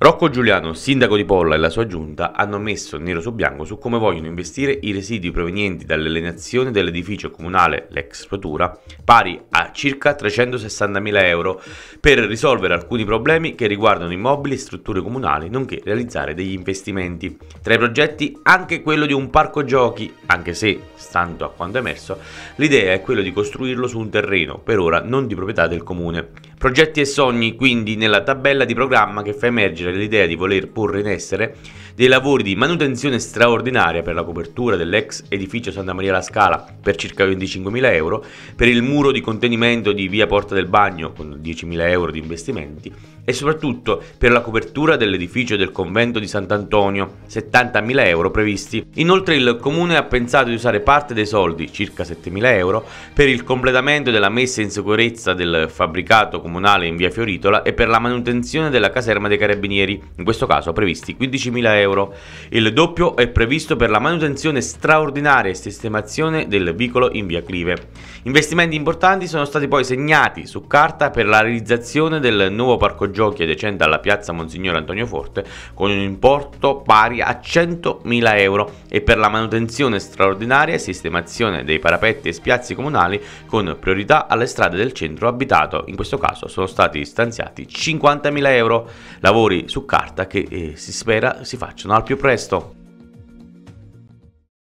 Rocco Giuliano, sindaco di Polla e la sua giunta hanno messo nero su bianco su come vogliono investire i residui provenienti dall'alienazione dell'edificio comunale, l'ex Protura, pari a circa 360.000 euro, per risolvere alcuni problemi che riguardano immobili e strutture comunali, nonché realizzare degli investimenti. Tra i progetti anche quello di un parco giochi, anche se, stando a quanto emerso, l'idea è quella di costruirlo su un terreno, per ora non di proprietà del comune, Progetti e sogni quindi nella tabella di programma che fa emergere l'idea di voler porre in essere dei lavori di manutenzione straordinaria per la copertura dell'ex edificio Santa Maria la Scala per circa 25.000 euro, per il muro di contenimento di via Porta del Bagno con 10.000 euro di investimenti e soprattutto per la copertura dell'edificio del convento di Sant'Antonio, 70.000 euro previsti. Inoltre il comune ha pensato di usare parte dei soldi, circa 7.000 euro, per il completamento della messa in sicurezza del fabbricato comunale in via Fioritola e per la manutenzione della caserma dei carabinieri, in questo caso previsti 15.000 euro. Il doppio è previsto per la manutenzione straordinaria e sistemazione del vicolo in via Clive. Investimenti importanti sono stati poi segnati su carta per la realizzazione del nuovo parco giochi adiacente alla piazza Monsignor Antonio Forte con un importo pari a 100.000 euro e per la manutenzione straordinaria e sistemazione dei parapetti e spiazzi comunali con priorità alle strade del centro abitato, in questo caso caso sono stati stanziati 50.000 euro, lavori su carta che eh, si spera si facciano al più presto.